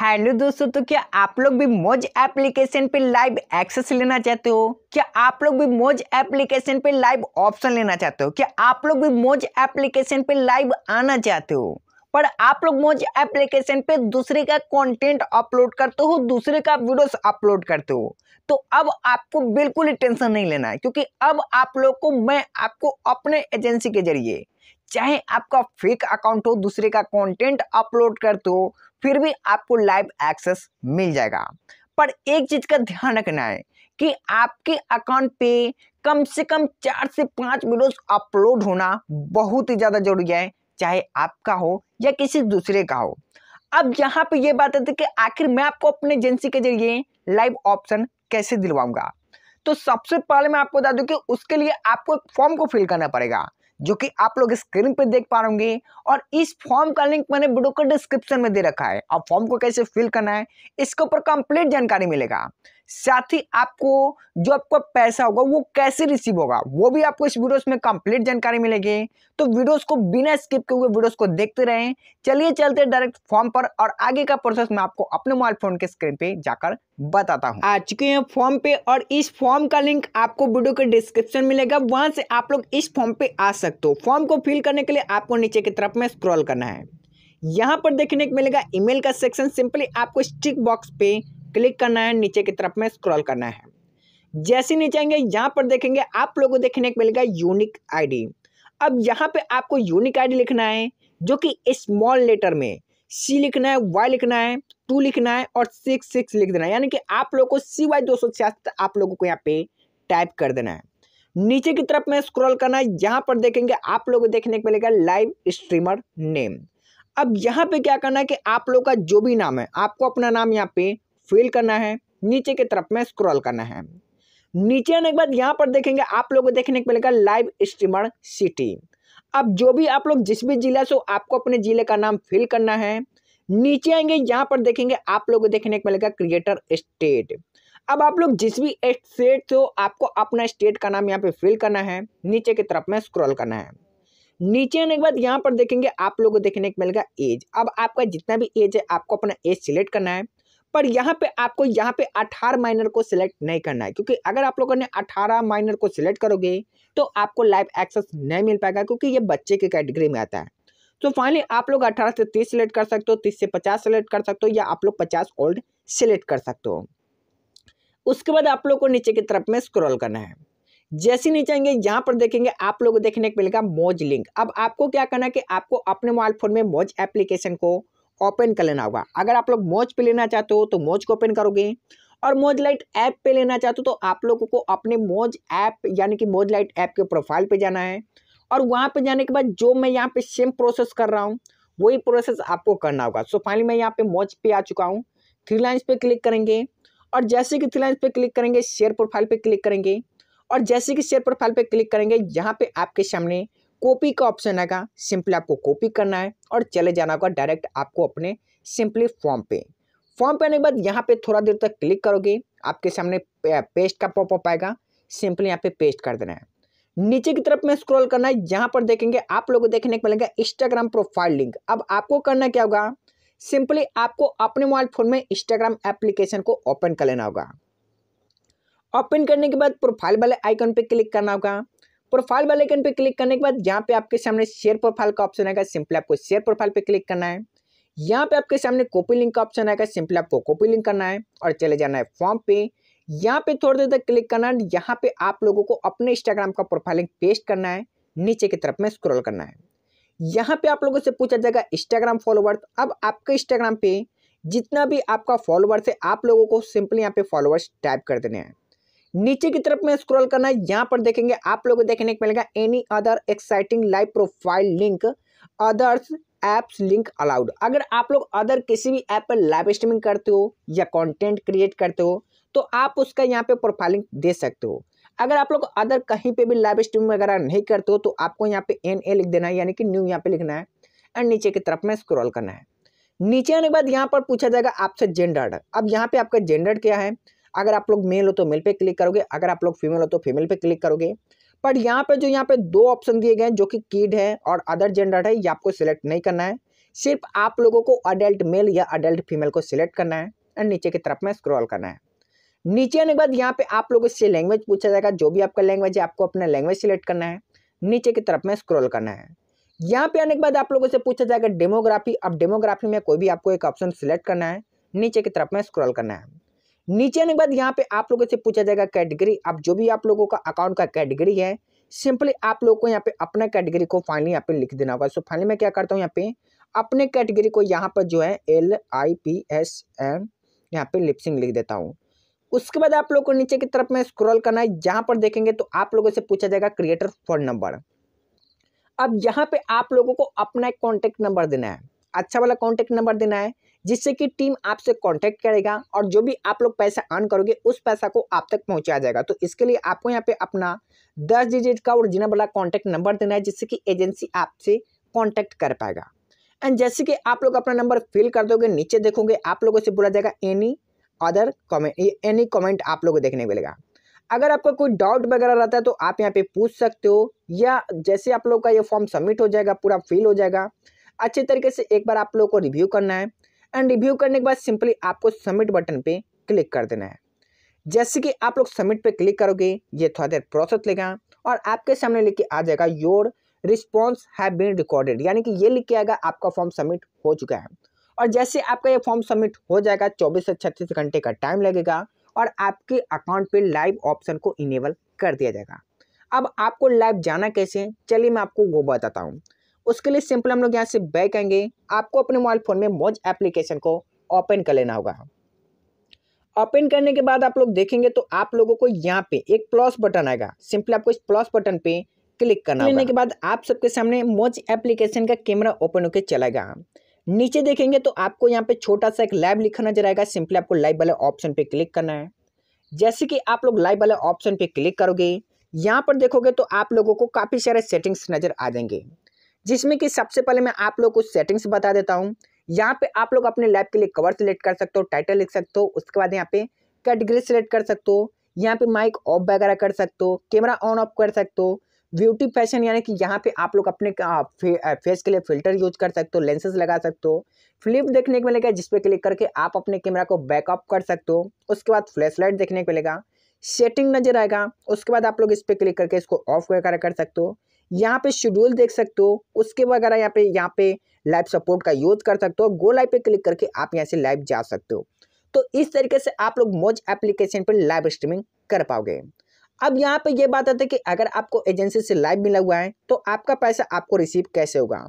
hello हाँ, दोस्तों तो क्या आप लोग भी मोज एप्लीकेशन पे लाइव एक्सेस लेना चाहते हो क्या आप लोग भी मोज एप्लीकेशन पे लाइव ऑप्शन लेना चाहते हो क्या आप लोग भी मोज एप्लीकेशन पे लाइव आना चाहते हो पर आप लोग मोज एप्लीकेशन पे दूसरे का कंटेंट अपलोड करते हो दूसरे का वीडियोस अपलोड करते हो तो अब आपको बिल्कुल ही टेंशन नहीं लेना है क्योंकि अब आप लोग को मैं आपको अपने एजेंसी के जरिए चाहे आपका फेक अकाउंट हो दूसरे का कंटेंट अपलोड करते हो फिर भी आपको लाइव एक्सेस मिल जाएगा पर एक चीज़ का ध्यान रखना है कि आपके अकाउंट पे कम से कम चार से पांच वीडियोस अपलोड होना बहुत ही ज़्यादा जरूरी है चाहे आपका हो या किसी दूसरे का हो अब यहाँ पे ये बात है कि आखिर मैं आपको अपने एजेंसी के जरिए लाइव ऑप्शन कैसे दिलवाऊंगा तो सबसे पहले मैं आपको बता दूं कि उसके लिए आपको एक फॉर्म को फिल करना पड़ेगा जो कि आप लोग स्क्रीन पे देख पा रहे और इस फॉर्म का लिंक मैंने वीडियो का डिस्क्रिप्शन में दे रखा है आप फॉर्म को कैसे फिल करना है इसके ऊपर कंप्लीट जानकारी मिलेगा साथ ही आपको जो आपका पैसा होगा वो कैसे रिसीव होगा वो भी आपको इस वीडियोस में कंप्लीट जानकारी मिलेगी तो वीडियोस को बिना स्किप किए हुए वीडियोस को देखते रहें चलिए चलते डायरेक्ट फॉर्म पर और आगे का प्रोसेस मैं आपको अपने मोबाइल फोन के स्क्रीन पे जाकर बताता हूँ आ चुके हैं फॉर्म पे और इस फॉर्म का लिंक आपको वीडियो के डिस्क्रिप्शन मिलेगा वहां से आप लोग इस फॉर्म पे आ सकते हो फॉर्म को फिल करने के लिए आपको नीचे की तरफ में स्क्रॉल करना है यहाँ पर देखने को मिलेगा ईमेल का सेक्शन सिंपली आपको स्टिक बॉक्स पे क्लिक करना है नीचे की तरफ में स्क्रॉल करना है जैसे नीचे आएंगे यहाँ पर देखेंगे आप लोगों को देखने को मिलेगा यूनिक आईडी अब यहाँ पे आपको यूनिक आईडी लिखना है जो कि स्मॉल लेटर में सी लिखना है वाई लिखना है टू लिखना है और सिक्स सिक्स लिख देना है यानी कि आप लोगों को सी वाई दो सौ आप लोगों को यहाँ पे टाइप कर देना है नीचे की तरफ में स्क्रॉल करना है यहाँ पर देखेंगे आप लोगों को देखने को मिलेगा लाइव स्ट्रीमर नेम अब यहाँ पे क्या करना है कि आप लोग का जो भी नाम है आपको अपना नाम यहाँ पे फिल करना है नीचे की तरफ में स्क्रॉल करना है नीचे आने के बाद यहाँ पर देखेंगे आप लोगों को देखने को मिलेगा लाइव स्ट्रीमर सिटी अब जो भी आप लोग जिस भी जिला से आपको अपने जिले का नाम फिल करना है नीचे आएंगे यहाँ पर देखेंगे आप लोगों को देखने को मिलेगा क्रिएटर स्टेट अब आप लोग जिस भी स्टेट से हो आपको अपना स्टेट का नाम यहाँ पे फिल करना है नीचे की तरफ में स्क्रॉल करना है नीचे आने के बाद यहाँ पर देखेंगे आप लोगों को देखने को मिलेगा एज अब आपका जितना भी एज है आपको अपना एज सिलेक्ट करना है पर यहाँ पे आपको यहाँ पे अठारह माइनर को सिलेक्ट नहीं करना है क्योंकि अगर आप लोगों ने अठारह माइनर को सिलेक्ट करोगे तो आपको लाइव एक्सेस नहीं मिल पाएगा क्योंकि ये बच्चे के कैटेगरी में आता है तो फाइनली आप लोग अठारह से तीस सिलेक्ट कर सकते हो तीस से पचास सेलेक्ट कर सकते हो या आप लोग पचास ओल्ड सिलेक्ट कर सकते हो उसके बाद आप लोग को नीचे की तरफ में स्क्रॉल करना है जैसे नीचे आएंगे यहाँ पर देखेंगे आप लोग देखने को मिलेगा मोज लिंक अब आपको क्या करना है कि आपको अपने मोबाइल फोन में मोज एप्लीकेशन को ओपन कर लेना होगा अगर आप लोग मोज पे लेना चाहते हो तो मोज को ओपन करोगे और मोज लाइट ऐप पे लेना चाहते हो तो आप लोगों को अपने मोज ऐप यानी कि मोज लाइट ऐप के प्रोफाइल पे जाना है और वहाँ पे जाने के बाद जो मैं यहाँ पे सेम प्रोसेस कर रहा हूँ वही प्रोसेस आपको करना होगा सो फाइनली मैं यहाँ पे मोज पे आ चुका हूँ थ्री लाइन्स पे क्लिक करेंगे और जैसे कि थ्री लाइन्स पे क्लिक करेंगे शेयर प्रोफाइल पे क्लिक करेंगे और जैसे कि शेयर प्रोफाइल पे क्लिक करेंगे यहाँ पे आपके सामने कॉपी का ऑप्शन आएगा सिंपली आपको कॉपी करना है और चले जाना होगा डायरेक्ट आपको अपने सिंपली फॉर्म पे फॉर्म पे आने के बाद यहाँ पे थोड़ा देर तक क्लिक करोगे आपके सामने पेस्ट का पॉपअप आएगा सिंपली यहाँ पे पेस्ट कर देना है नीचे की तरफ में स्क्रॉल करना है यहाँ पर देखेंगे आप लोगों को देखने को मिलेगा इंस्टाग्राम प्रोफाइल लिंक अब आपको करना क्या होगा सिंपली आपको अपने मोबाइल फोन में इंस्टाग्राम एप्लीकेशन को ओपन कर लेना होगा ओपन करने के बाद प्रोफाइल वाले आइकन पे क्लिक करना होगा प्रोफाइल वाले आइकन पे क्लिक करने के बाद यहाँ पे आपके सामने शेयर प्रोफाइल का ऑप्शन आएगा सिंपली आपको शेयर प्रोफाइल पे क्लिक करना है यहाँ पे आपके सामने कॉपी लिंक का ऑप्शन आएगा सिंपली आपको कॉपी लिंक करना है और चले जाना है फॉर्म पे यहाँ पे थोड़ी देर तक क्लिक करना है यहाँ पे आप लोगों को अपने इंस्टाग्राम का प्रोफाइल लिंक पेस्ट करना है नीचे की तरफ में स्क्रॉल करना है यहाँ पे आप लोगों से पूछा जाएगा इंस्टाग्राम फॉलोवर्स अब आपके इंस्टाग्राम पे जितना भी आपका फॉलोवर्स है आप लोगों को सिंपली यहाँ पे फॉलोवर्स टाइप कर देने हैं नीचे की तरफ में स्क्रॉल करना है यहाँ पर देखेंगे आप लोगों को देखने को मिलेगा any other exciting live profile link others apps link allowed अगर आप लोग अदर किसी भी ऐप पर लाइव स्ट्रीमिंग करते हो या कंटेंट क्रिएट करते हो तो आप उसका यहाँ पे प्रोफाइलिंग दे सकते हो अगर आप लोग अदर कहीं पे भी लाइव स्ट्रीमिंग वगैरह नहीं करते हो तो आपको यहाँ पे एन ए लिख देना है यानी कि न्यू यहाँ पे लिखना है एंड नीचे की तरफ में स्क्रॉल करना है नीचे आने के बाद यहाँ पर पूछा जाएगा आपसे जेंडर अब यहाँ पे आपका जेंडर क्या है अगर आप लोग मेल हो तो मेल पे क्लिक करोगे अगर आप लोग फीमेल हो तो फीमेल पे क्लिक करोगे बट यहाँ पे जो यहाँ पे दो ऑप्शन दिए गए हैं जो कि किड है और अदर जेंडर है ये आपको सिलेक्ट नहीं करना है सिर्फ आप लोगों को अडल्ट मेल या अडल्ट फीमेल को सिलेक्ट करना है एंड नीचे की तरफ में स्क्रॉल करना है नीचे आने के बाद यहाँ पे आप लोगों से लैंग्वेज पूछा जाएगा जो भी आपका लैंग्वेज है आपको अपना लैंग्वेज सिलेक्ट करना है नीचे की तरफ में स्क्रॉल करना है यहाँ पे आने के बाद आप लोगों से पूछा जाएगा डेमोग्राफी अब डेमोग्राफी में कोई भी आपको एक ऑप्शन सिलेक्ट करना है नीचे की तरफ में स्क्रॉल करना है नीचे आने के बाद यहाँ पे आप लोगों से पूछा जाएगा कैटेगरी आप जो भी आप लोगों का अकाउंट का कैटेगरी है सिंपली आप लोगों को यहाँ पे अपना कैटेगरी को फाइनली यहाँ पे लिख देना होगा सो फाइनली मैं क्या करता हूँ यहाँ पे अपने कैटेगरी को यहाँ पर जो है L I P S M यहाँ पे लिपसिंग लिख देता हूँ उसके बाद आप लोग को नीचे की तरफ में स्क्रॉल करना है यहाँ पर देखेंगे तो आप लोगों से पूछा जाएगा क्रिएटर फोन नंबर अब यहाँ पे आप लोगों को अपना एक कॉन्टैक्ट नंबर देना है अच्छा वाला कॉन्टैक्ट नंबर देना है जिससे कि टीम आपसे कांटेक्ट करेगा और जो भी आप लोग पैसा अर्न करोगे उस पैसा को आप तक पहुंचाया जाएगा तो इसके लिए आपको यहाँ पे अपना दस डिजिट का ओरिजिनल वाला कॉन्टैक्ट नंबर देना है जिससे कि एजेंसी आपसे कॉन्टैक्ट कर पाएगा एंड जैसे कि आप लोग अपना नंबर फिल कर दोगे नीचे देखोगे आप लोगों से बोला जाएगा any other comment any comment आप लोगों को देखने को मिलेगा अगर आपका कोई डाउट वगैरह रहता है तो आप यहाँ पे पूछ सकते हो या जैसे आप लोग का ये फॉर्म सबमिट हो जाएगा पूरा फिल हो जाएगा अच्छे तरीके से एक बार आप लोग को रिव्यू करना है एंड रिव्यू करने के बाद सिंपली आपको सबमिट बटन पे क्लिक कर देना है जैसे कि आप लोग सबमिट पे क्लिक करोगे ये थोड़ा देर प्रोसेस लेगा और आपके सामने लिख के आ जाएगा your response have been recorded यानी कि ये लिख के आएगा आपका फॉर्म सबमिट हो चुका है और जैसे आपका ये फॉर्म सबमिट हो जाएगा चौबीस से छत्तीस घंटे का टाइम लगेगा और आपके अकाउंट पे लाइव ऑप्शन को इनेबल कर दिया जाएगा अब आपको लाइव जाना कैसे चलिए मैं आपको वो बताता हूँ उसके लिए सिंपल हम लोग यहाँ से बैक आएंगे आपको अपने मोबाइल फ़ोन में मोज एप्लीकेशन को ओपन कर लेना होगा ओपन करने के बाद आप लोग देखेंगे तो आप लोगों को यहाँ पे एक प्लस बटन आएगा सिंपली आपको इस प्लस बटन पे क्लिक करना लेने के बाद आप सबके सामने मोज एप्लीकेशन का कैमरा ओपन होकर चलाएगा नीचे देखेंगे तो आपको यहाँ पे छोटा सा एक लाइव लिखा नजर आएगा सिंपली आपको लाइव वाले ऑप्शन पे क्लिक करना है जैसे कि आप लोग लाइव वाले ऑप्शन पे क्लिक करोगे यहाँ पर देखोगे तो आप लोगों को काफ़ी सारे सेटिंग्स नज़र आ जाएंगे जिसमें कि सबसे पहले मैं आप लोग को सेटिंग्स बता देता हूँ यहाँ पे आप लोग अपने लैब के लिए कवर सेलेक्ट कर सकते हो टाइटल लिख सकते हो उसके बाद यहाँ पे कैटेगरी सेलेक्ट कर सकते हो यहाँ पे माइक ऑफ वगैरह कर सकते हो कैमरा ऑन ऑफ कर सकते हो ब्यूटी फैशन यानी कि यहाँ पे आप लोग अपने फेस के लिए फिल्टर यूज कर सकते हो लेंसेज लगा सकते हो फ्लिप देखने को मिलेगा जिसपे क्लिक करके आप अपने कैमरा को बैकअप कर सकते हो उसके बाद फ्लैश लाइट देखने को मिलेगा सेटिंग नजर आएगा उसके बाद आप लोग इस पर क्लिक करके इसको ऑफ वगैरह कर सकते हो यहाँ पे शेड्यूल देख सकते हो उसके वगैरह यहाँ पे यहाँ पे लाइव सपोर्ट का यूज कर सकते हो गो लाइव पे क्लिक करके आप यहाँ से लाइव जा सकते हो तो इस तरीके से आप लोग मोज एप्लीकेशन पर लाइव स्ट्रीमिंग कर पाओगे अब यहाँ पे ये बात आती है कि अगर आपको एजेंसी से लाइव मिला हुआ है तो आपका पैसा आपको रिसीव कैसे होगा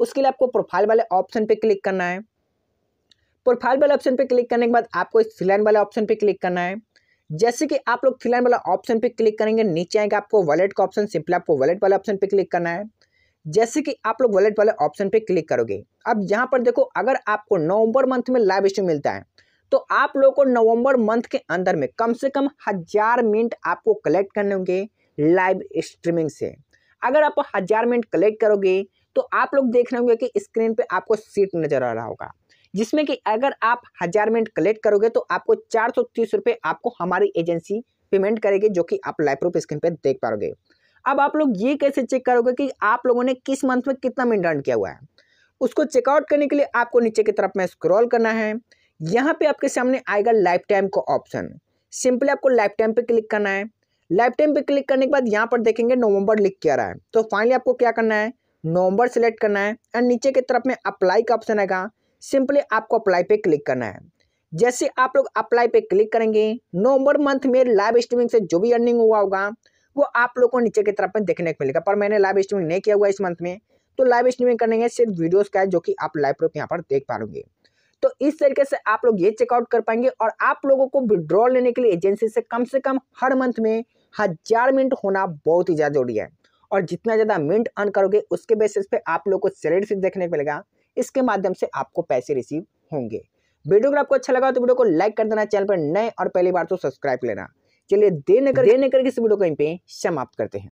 उसके लिए आपको प्रोफाइल वाले ऑप्शन पे क्लिक करना है प्रोफाइल वाले ऑप्शन पे क्लिक करने के बाद आपको इस फिलहाल वाले ऑप्शन पे क्लिक करना है जैसे कि आप लोग फिलहाल वाला ऑप्शन पे क्लिक करेंगे नीचे आएगा आपको वॉलेट का ऑप्शन सिंपली आपको वॉलेट वाले ऑप्शन पे क्लिक करना है जैसे कि आप लोग वॉलेट वाले ऑप्शन पे क्लिक करोगे अब यहाँ पर देखो अगर आपको नवंबर मंथ में लाइव स्ट्रीम मिलता है तो आप लोग को नवंबर मंथ के अंदर में कम से कम हज़ार मिनट आपको कलेक्ट करने होंगे लाइव स्ट्रीमिंग से अगर आप हज़ार मिनट कलेक्ट करोगे तो आप लोग देख रहे होंगे कि स्क्रीन पे आपको सीट नज़र आ रहा होगा जिसमें कि अगर आप हज़ार मिनट कलेक्ट करोगे तो आपको चार सौ तीस रुपये आपको हमारी एजेंसी पेमेंट करेगी जो कि आप लाइव प्रूफ स्क्रीन पर देख पाओगे अब आप लोग ये कैसे चेक करोगे कि आप लोगों ने किस मंथ में कितना मिनट रन किया हुआ है उसको चेकआउट करने के लिए आपको नीचे की तरफ में स्क्रॉल करना है यहाँ पे आपके सामने आएगा लाइफ टाइम का ऑप्शन सिंपली आपको लाइफ टाइम पे क्लिक करना है लाइफ टाइम पे क्लिक करने के बाद यहाँ पर देखेंगे नवंबर लिख के आ रहा है तो फाइनली आपको क्या करना है नवंबर सेलेक्ट करना है एंड नीचे की तरफ में अप्लाई का ऑप्शन आएगा सिंपली आपको अप्लाई पे क्लिक करना है जैसे आप लोग अप्लाई पे क्लिक करेंगे नवंबर मंथ में लाइव स्ट्रीमिंग से जो भी अर्निंग हुआ होगा वो आप लोग को नीचे की तरफ में देखने को मिलेगा पर मैंने लाइव स्ट्रीमिंग नहीं किया हुआ इस मंथ में तो लाइव स्ट्रीमिंग करेंगे सिर्फ वीडियोज का है जो कि आप लाइव रूप यहाँ पर देख पा पाओगे तो इस तरीके से आप लोग ये चेकआउट कर पाएंगे और आप लोगों को विड्रॉल लेने के लिए एजेंसी से कम से कम हर मंथ में हज़ार मिनट होना बहुत ही ज़्यादा जरूरी है और जितना ज़्यादा मिनट अर्न करोगे उसके बेसिस पे आप लोग को सैलरी से देखने को मिलेगा इसके माध्यम से आपको पैसे रिसीव होंगे वीडियो अगर आपको अच्छा लगा तो वीडियो को लाइक कर देना चैनल पर नए और पहली बार तो सब्सक्राइब लेना चलिए देर न देर न इस वीडियो को समाप्त करते हैं